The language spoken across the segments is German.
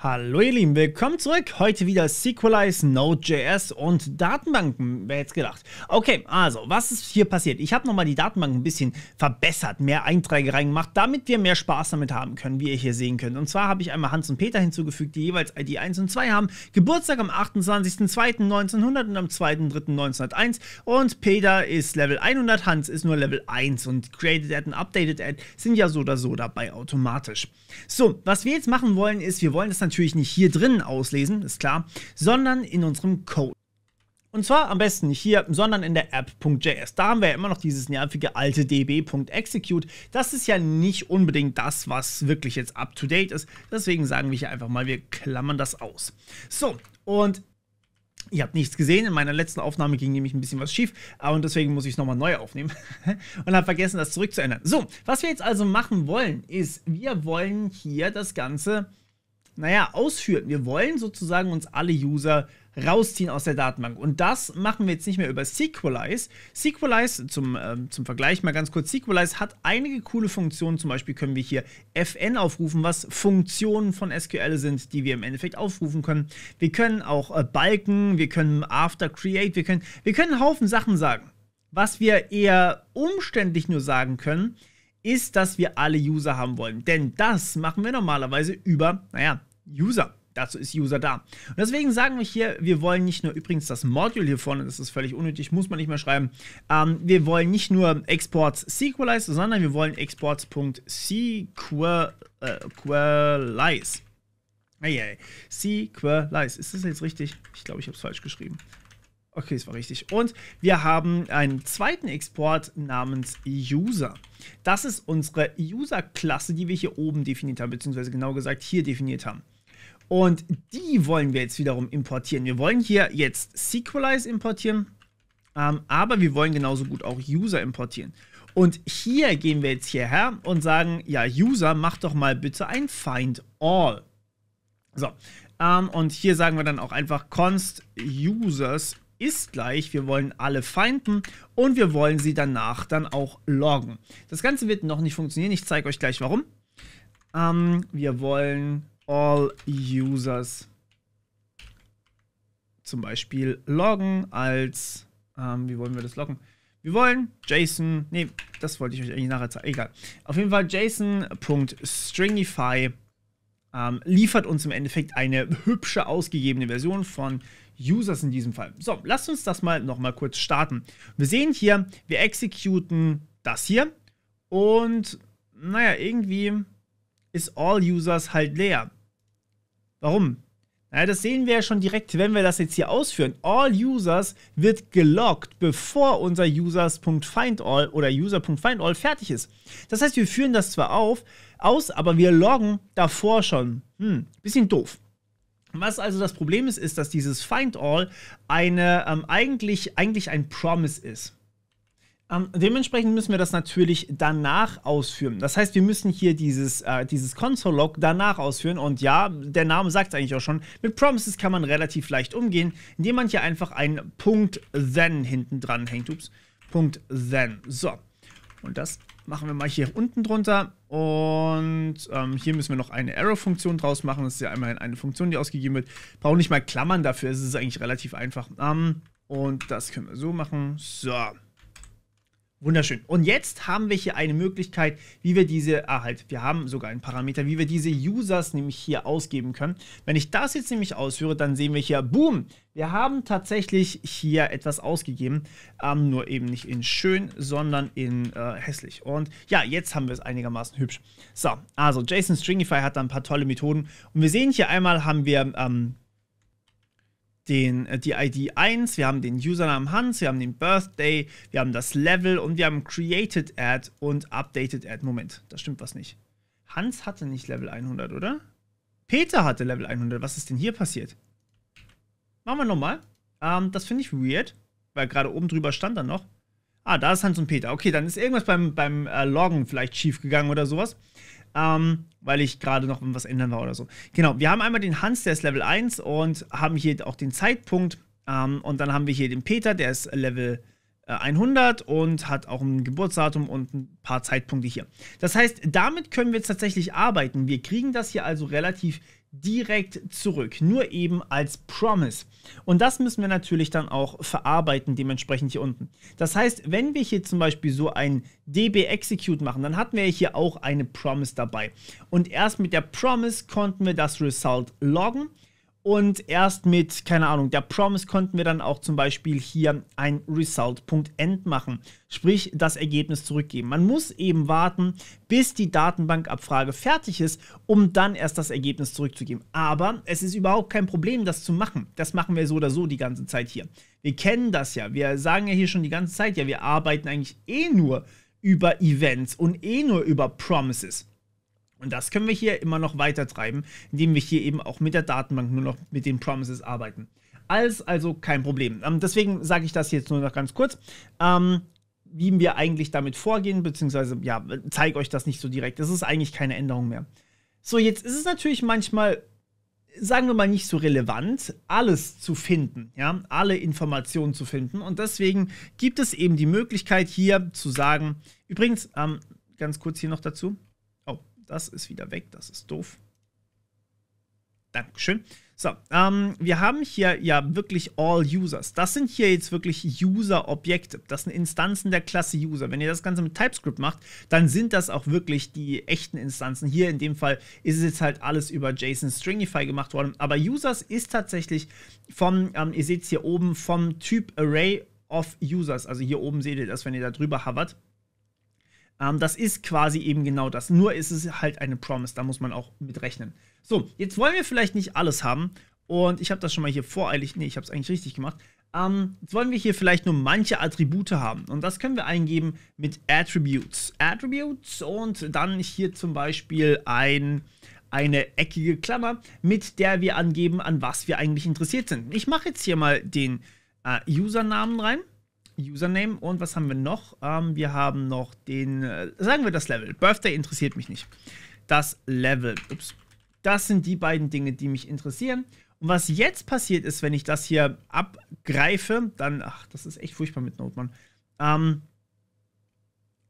Hallo ihr Lieben, willkommen zurück. Heute wieder SQLize, Node.js und Datenbanken. Wer hätte gedacht? Okay, also, was ist hier passiert? Ich habe nochmal die Datenbank ein bisschen verbessert, mehr Einträge reingemacht, damit wir mehr Spaß damit haben können, wie ihr hier sehen könnt. Und zwar habe ich einmal Hans und Peter hinzugefügt, die jeweils ID 1 und 2 haben. Geburtstag am 28.02.1900 und am 2.03.1901. Und Peter ist Level 100, Hans ist nur Level 1 und Created Ad und Updated Ad sind ja so oder so dabei automatisch. So, was wir jetzt machen wollen, ist, wir wollen das dann natürlich nicht hier drinnen auslesen, ist klar, sondern in unserem Code. Und zwar am besten nicht hier, sondern in der app.js. Da haben wir ja immer noch dieses nervige alte db.execute. Das ist ja nicht unbedingt das, was wirklich jetzt up-to-date ist. Deswegen sagen wir hier einfach mal, wir klammern das aus. So, und Ihr habt nichts gesehen. In meiner letzten Aufnahme ging nämlich ein bisschen was schief. Und deswegen muss ich es nochmal neu aufnehmen. und habe vergessen, das zurückzuändern. So, was wir jetzt also machen wollen, ist, wir wollen hier das Ganze naja, ausführt. Wir wollen sozusagen uns alle User rausziehen aus der Datenbank. Und das machen wir jetzt nicht mehr über SQLize. SQLize, zum, äh, zum Vergleich mal ganz kurz, SQLize hat einige coole Funktionen. Zum Beispiel können wir hier FN aufrufen, was Funktionen von SQL sind, die wir im Endeffekt aufrufen können. Wir können auch äh, Balken, wir können After Create, wir können, wir können einen Haufen Sachen sagen. Was wir eher umständlich nur sagen können, ist, dass wir alle User haben wollen. Denn das machen wir normalerweise über, naja, User. Dazu ist User da. Und deswegen sagen wir hier, wir wollen nicht nur, übrigens das Module hier vorne, das ist völlig unnötig, muss man nicht mehr schreiben. Ähm, wir wollen nicht nur Exports SQLize, sondern wir wollen Exports.SQLize. Äh, Eieiei. SQLize. Ist das jetzt richtig? Ich glaube, ich habe es falsch geschrieben. Okay, es war richtig. Und wir haben einen zweiten Export namens User. Das ist unsere User-Klasse, die wir hier oben definiert haben, beziehungsweise genau gesagt hier definiert haben. Und die wollen wir jetzt wiederum importieren. Wir wollen hier jetzt SQLize importieren, ähm, aber wir wollen genauso gut auch User importieren. Und hier gehen wir jetzt hierher und sagen, ja, User, mach doch mal bitte ein Find All. So, ähm, und hier sagen wir dann auch einfach const users ist gleich, wir wollen alle finden und wir wollen sie danach dann auch loggen. Das Ganze wird noch nicht funktionieren, ich zeige euch gleich warum. Ähm, wir wollen all users zum Beispiel loggen als, ähm, wie wollen wir das loggen? Wir wollen JSON, nee, das wollte ich euch eigentlich nachher zeigen, egal. Auf jeden Fall JSON.stringify ähm, liefert uns im Endeffekt eine hübsche ausgegebene Version von Users in diesem Fall. So, lasst uns das mal nochmal kurz starten. Wir sehen hier, wir executen das hier und naja, irgendwie ist all users halt leer. Warum? Naja, das sehen wir ja schon direkt, wenn wir das jetzt hier ausführen. All Users wird gelockt, bevor unser Users.findAll oder User.findAll fertig ist. Das heißt, wir führen das zwar auf, aus, aber wir loggen davor schon. Hm, bisschen doof. Was also das Problem ist, ist, dass dieses FindAll eine, ähm, eigentlich, eigentlich ein Promise ist. Ähm, dementsprechend müssen wir das natürlich danach ausführen. Das heißt, wir müssen hier dieses, äh, dieses Console-Log danach ausführen. Und ja, der Name sagt es eigentlich auch schon. Mit Promises kann man relativ leicht umgehen, indem man hier einfach einen Punkt then hinten dran hängt. Ups. Punkt then. So. Und das machen wir mal hier unten drunter. Und ähm, hier müssen wir noch eine Arrow-Funktion draus machen. Das ist ja immerhin eine Funktion, die ausgegeben wird. Brauchen nicht mal Klammern dafür. Es ist eigentlich relativ einfach. Ähm, und das können wir so machen. So. Wunderschön. Und jetzt haben wir hier eine Möglichkeit, wie wir diese, ah halt, wir haben sogar einen Parameter, wie wir diese Users nämlich hier ausgeben können. Wenn ich das jetzt nämlich ausführe, dann sehen wir hier, boom, wir haben tatsächlich hier etwas ausgegeben, ähm, nur eben nicht in schön, sondern in äh, hässlich. Und ja, jetzt haben wir es einigermaßen hübsch. So, also JSON Stringify hat da ein paar tolle Methoden. Und wir sehen hier einmal haben wir... Ähm, den, äh, die ID 1, wir haben den Username Hans, wir haben den Birthday, wir haben das Level und wir haben Created Ad und Updated Ad. Moment, da stimmt was nicht. Hans hatte nicht Level 100, oder? Peter hatte Level 100. Was ist denn hier passiert? Machen wir nochmal. Ähm, das finde ich weird, weil gerade oben drüber stand dann noch ah, da ist Hans und Peter. Okay, dann ist irgendwas beim, beim äh, Loggen vielleicht schiefgegangen oder sowas. Ähm, weil ich gerade noch was ändern war oder so. Genau, wir haben einmal den Hans, der ist Level 1 und haben hier auch den Zeitpunkt. Ähm, und dann haben wir hier den Peter, der ist Level 100 äh, und hat auch ein Geburtsdatum und ein paar Zeitpunkte hier. Das heißt, damit können wir jetzt tatsächlich arbeiten. Wir kriegen das hier also relativ direkt zurück, nur eben als Promise. Und das müssen wir natürlich dann auch verarbeiten, dementsprechend hier unten. Das heißt, wenn wir hier zum Beispiel so ein DB Execute machen, dann hatten wir hier auch eine Promise dabei. Und erst mit der Promise konnten wir das Result loggen und erst mit, keine Ahnung, der Promise konnten wir dann auch zum Beispiel hier ein Result.end machen, sprich das Ergebnis zurückgeben. Man muss eben warten, bis die Datenbankabfrage fertig ist, um dann erst das Ergebnis zurückzugeben. Aber es ist überhaupt kein Problem, das zu machen. Das machen wir so oder so die ganze Zeit hier. Wir kennen das ja. Wir sagen ja hier schon die ganze Zeit, ja, wir arbeiten eigentlich eh nur über Events und eh nur über Promises. Und das können wir hier immer noch weiter treiben, indem wir hier eben auch mit der Datenbank nur noch mit den Promises arbeiten. Alles also kein Problem. Ähm, deswegen sage ich das jetzt nur noch ganz kurz. Ähm, wie wir eigentlich damit vorgehen, beziehungsweise ja, zeige euch das nicht so direkt. Das ist eigentlich keine Änderung mehr. So, jetzt ist es natürlich manchmal, sagen wir mal, nicht so relevant, alles zu finden, ja, alle Informationen zu finden. Und deswegen gibt es eben die Möglichkeit hier zu sagen, übrigens, ähm, ganz kurz hier noch dazu, das ist wieder weg, das ist doof. Dankeschön. So, ähm, wir haben hier ja wirklich All Users. Das sind hier jetzt wirklich User-Objekte. Das sind Instanzen der Klasse User. Wenn ihr das Ganze mit TypeScript macht, dann sind das auch wirklich die echten Instanzen. Hier in dem Fall ist es jetzt halt alles über JSON Stringify gemacht worden. Aber Users ist tatsächlich vom, ähm, ihr seht es hier oben, vom Typ Array of Users. Also hier oben seht ihr das, wenn ihr da drüber hovert ähm, das ist quasi eben genau das. Nur ist es halt eine Promise, da muss man auch mit rechnen. So, jetzt wollen wir vielleicht nicht alles haben. Und ich habe das schon mal hier voreilig, nee, ich habe es eigentlich richtig gemacht. Ähm, jetzt wollen wir hier vielleicht nur manche Attribute haben. Und das können wir eingeben mit Attributes. Attributes und dann hier zum Beispiel ein, eine eckige Klammer, mit der wir angeben, an was wir eigentlich interessiert sind. Ich mache jetzt hier mal den äh, Usernamen rein. Username. Und was haben wir noch? Ähm, wir haben noch den, äh, sagen wir das Level. Birthday interessiert mich nicht. Das Level. Ups. Das sind die beiden Dinge, die mich interessieren. Und was jetzt passiert ist, wenn ich das hier abgreife, dann, ach, das ist echt furchtbar mit Notman. Ähm,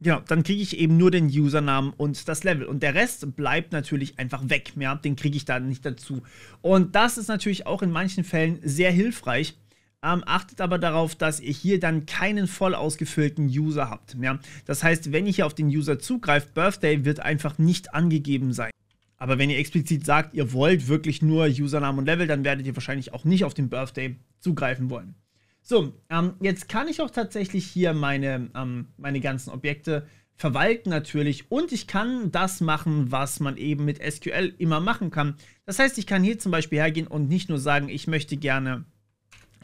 genau, dann kriege ich eben nur den Usernamen und das Level. Und der Rest bleibt natürlich einfach weg. Ja, den kriege ich dann nicht dazu. Und das ist natürlich auch in manchen Fällen sehr hilfreich, ähm, achtet aber darauf, dass ihr hier dann keinen voll ausgefüllten User habt. Ja? Das heißt, wenn ihr hier auf den User zugreift, Birthday wird einfach nicht angegeben sein. Aber wenn ihr explizit sagt, ihr wollt wirklich nur Username und Level, dann werdet ihr wahrscheinlich auch nicht auf den Birthday zugreifen wollen. So, ähm, jetzt kann ich auch tatsächlich hier meine, ähm, meine ganzen Objekte verwalten natürlich und ich kann das machen, was man eben mit SQL immer machen kann. Das heißt, ich kann hier zum Beispiel hergehen und nicht nur sagen, ich möchte gerne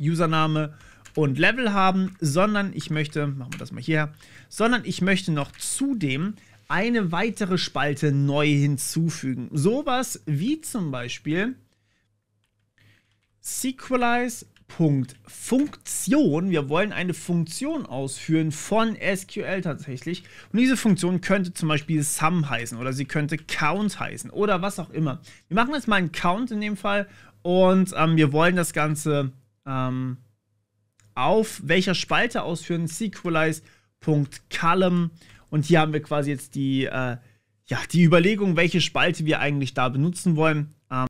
Username und Level haben, sondern ich möchte, machen wir das mal hierher, sondern ich möchte noch zudem eine weitere Spalte neu hinzufügen. Sowas wie zum Beispiel Sequalize Wir wollen eine Funktion ausführen von SQL tatsächlich. Und diese Funktion könnte zum Beispiel Sum heißen oder sie könnte Count heißen oder was auch immer. Wir machen jetzt mal einen Count in dem Fall und ähm, wir wollen das Ganze ähm, auf welcher Spalte ausführen, sequelize.column. Und hier haben wir quasi jetzt die, äh, ja, die Überlegung, welche Spalte wir eigentlich da benutzen wollen. Ähm,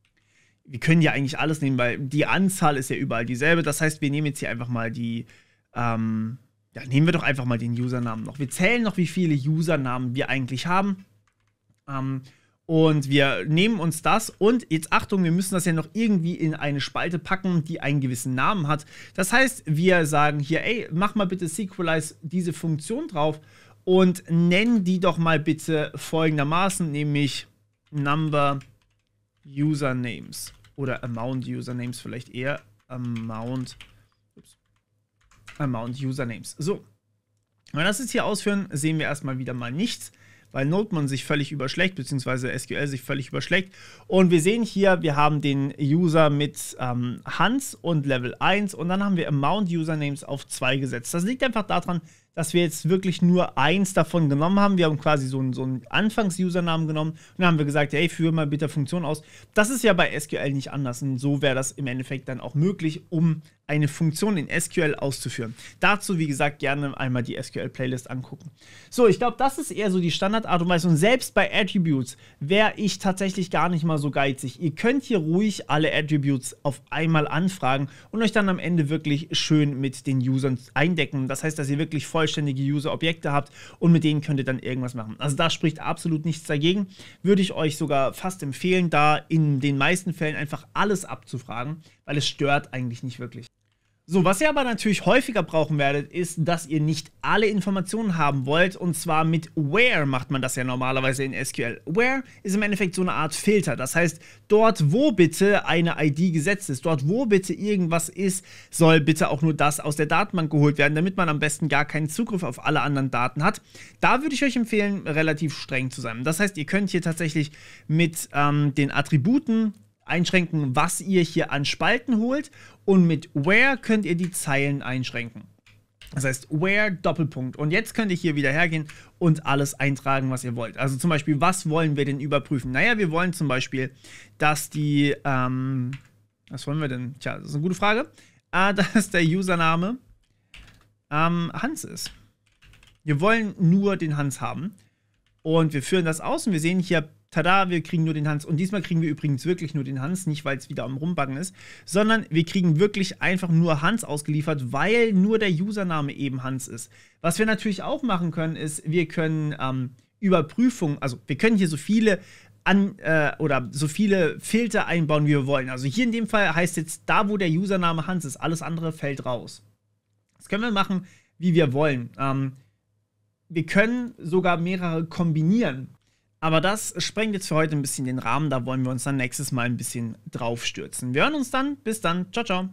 wir können ja eigentlich alles nehmen, weil die Anzahl ist ja überall dieselbe. Das heißt, wir nehmen jetzt hier einfach mal die, ähm, ja, nehmen wir doch einfach mal den Usernamen noch. Wir zählen noch, wie viele Usernamen wir eigentlich haben. Ähm, und wir nehmen uns das und jetzt Achtung, wir müssen das ja noch irgendwie in eine Spalte packen, die einen gewissen Namen hat. Das heißt, wir sagen hier, ey, mach mal bitte SQLize diese Funktion drauf und nenn die doch mal bitte folgendermaßen, nämlich Number Usernames oder Amount Usernames vielleicht eher. Amount, ups, Amount Usernames. So, wenn wir das jetzt hier ausführen, sehen wir erstmal wieder mal nichts weil Notman sich völlig überschlägt, beziehungsweise SQL sich völlig überschlägt. Und wir sehen hier, wir haben den User mit ähm, Hans und Level 1 und dann haben wir Amount Usernames auf 2 gesetzt. Das liegt einfach daran, dass wir jetzt wirklich nur eins davon genommen haben. Wir haben quasi so einen, so einen Anfangs-Usernamen genommen und dann haben wir gesagt, hey, führe mal bitte Funktion aus. Das ist ja bei SQL nicht anders und so wäre das im Endeffekt dann auch möglich, um eine Funktion in SQL auszuführen. Dazu, wie gesagt, gerne einmal die SQL-Playlist angucken. So, ich glaube, das ist eher so die Standardart und Weise und selbst bei Attributes wäre ich tatsächlich gar nicht mal so geizig. Ihr könnt hier ruhig alle Attributes auf einmal anfragen und euch dann am Ende wirklich schön mit den Usern eindecken. Das heißt, dass ihr wirklich voll vollständige User-Objekte habt und mit denen könnt ihr dann irgendwas machen. Also da spricht absolut nichts dagegen. Würde ich euch sogar fast empfehlen, da in den meisten Fällen einfach alles abzufragen, weil es stört eigentlich nicht wirklich. So, was ihr aber natürlich häufiger brauchen werdet, ist, dass ihr nicht alle Informationen haben wollt. Und zwar mit Where macht man das ja normalerweise in SQL. Where ist im Endeffekt so eine Art Filter. Das heißt, dort, wo bitte eine ID gesetzt ist, dort, wo bitte irgendwas ist, soll bitte auch nur das aus der Datenbank geholt werden, damit man am besten gar keinen Zugriff auf alle anderen Daten hat. Da würde ich euch empfehlen, relativ streng zu sein. Das heißt, ihr könnt hier tatsächlich mit ähm, den Attributen einschränken, was ihr hier an Spalten holt. Und mit where könnt ihr die Zeilen einschränken. Das heißt, where Doppelpunkt. Und jetzt könnt ihr hier wieder hergehen und alles eintragen, was ihr wollt. Also zum Beispiel, was wollen wir denn überprüfen? Naja, wir wollen zum Beispiel, dass die, ähm, was wollen wir denn? Tja, das ist eine gute Frage. Ah, dass der Username ähm, Hans ist. Wir wollen nur den Hans haben. Und wir führen das aus und wir sehen hier tada, wir kriegen nur den Hans. Und diesmal kriegen wir übrigens wirklich nur den Hans, nicht weil es wieder am Rumbacken ist, sondern wir kriegen wirklich einfach nur Hans ausgeliefert, weil nur der Username eben Hans ist. Was wir natürlich auch machen können, ist, wir können ähm, Überprüfung, also wir können hier so viele an äh, oder so viele Filter einbauen, wie wir wollen. Also hier in dem Fall heißt jetzt, da wo der Username Hans ist, alles andere fällt raus. Das können wir machen, wie wir wollen. Ähm, wir können sogar mehrere kombinieren. Aber das sprengt jetzt für heute ein bisschen den Rahmen. Da wollen wir uns dann nächstes Mal ein bisschen draufstürzen. Wir hören uns dann. Bis dann. Ciao, ciao.